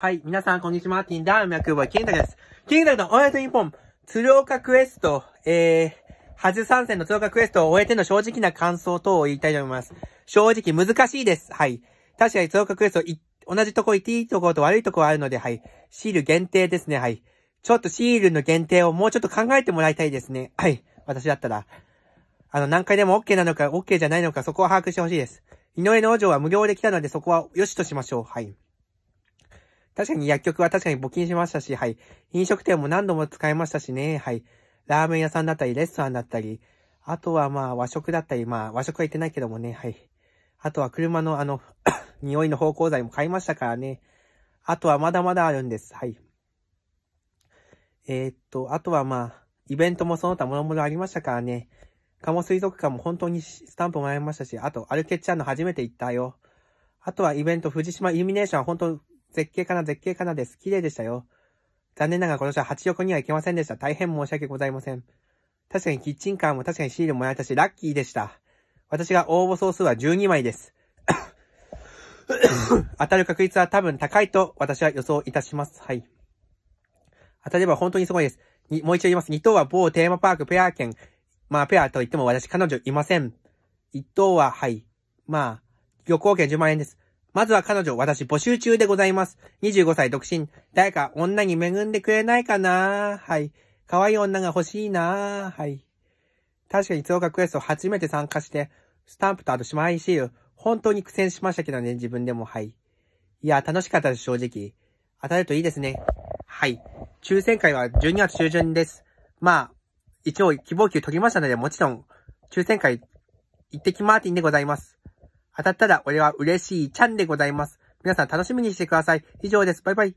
はい、皆さん、こんにちは。ティンダー脈はキンタです。キンタのオイン日本、鶴岡クエスト、えー、初参戦の鶴岡クエストを終えての正直な感想等を言いたいと思います。正直難しいです。はい。確かに鶴岡クエスト、同じとこ行っていいとこと悪いとこあるので、はい。シール限定ですね、はい。ちょっとシールの限定をもうちょっと考えてもらいたいですね。はい。私だったら。あの、何回でも OK なのか、OK じゃないのか、そこは把握してほしいです。井上農場は無料で来たので、そこは良しとしましょう。はい。確かに薬局は確かに募金しましたし、はい。飲食店も何度も使いましたしね、はい。ラーメン屋さんだったり、レストランだったり、あとはまあ和食だったり、まあ和食は行ってないけどもね、はい。あとは車のあの 匂いの芳香剤も買いましたからね。あとはまだまだあるんです。はい。えー、っと、あとはまあ、イベントもその他もろもろありましたからね。カモ水族館も本当にスタンプもらいましたし、あと、アルケッチャンの初めて行ったよ。あとはイベント、藤島イルミネーションは本当絶景かな、絶景かなです。綺麗でしたよ。残念ながら今年は8横には行けませんでした。大変申し訳ございません。確かにキッチンカーも確かにシールもらえたし、ラッキーでした。私が応募総数は12枚です。当たる確率は多分高いと私は予想いたします。はい。当たれば本当にすごいです。に、もう一度言います。2等は某テーマパークペア券。まあ、ペアと言っても私彼女いません。1等は、はい。まあ、旅行券10万円です。まずは彼女、私募集中でございます。25歳独身。誰か女に恵んでくれないかなはい。可愛い女が欲しいなはい。確かに増額クエスト初めて参加して、スタンプとあとまいシール、本当に苦戦しましたけどね、自分でも、はい。いや、楽しかったです、正直。当たるといいですね。はい。抽選会は12月中旬です。まあ、一応希望級取りましたので、もちろん、抽選会、行ってきまーてィンでございます。当たったら俺は嬉しいちゃんでございます。皆さん楽しみにしてください。以上です。バイバイ。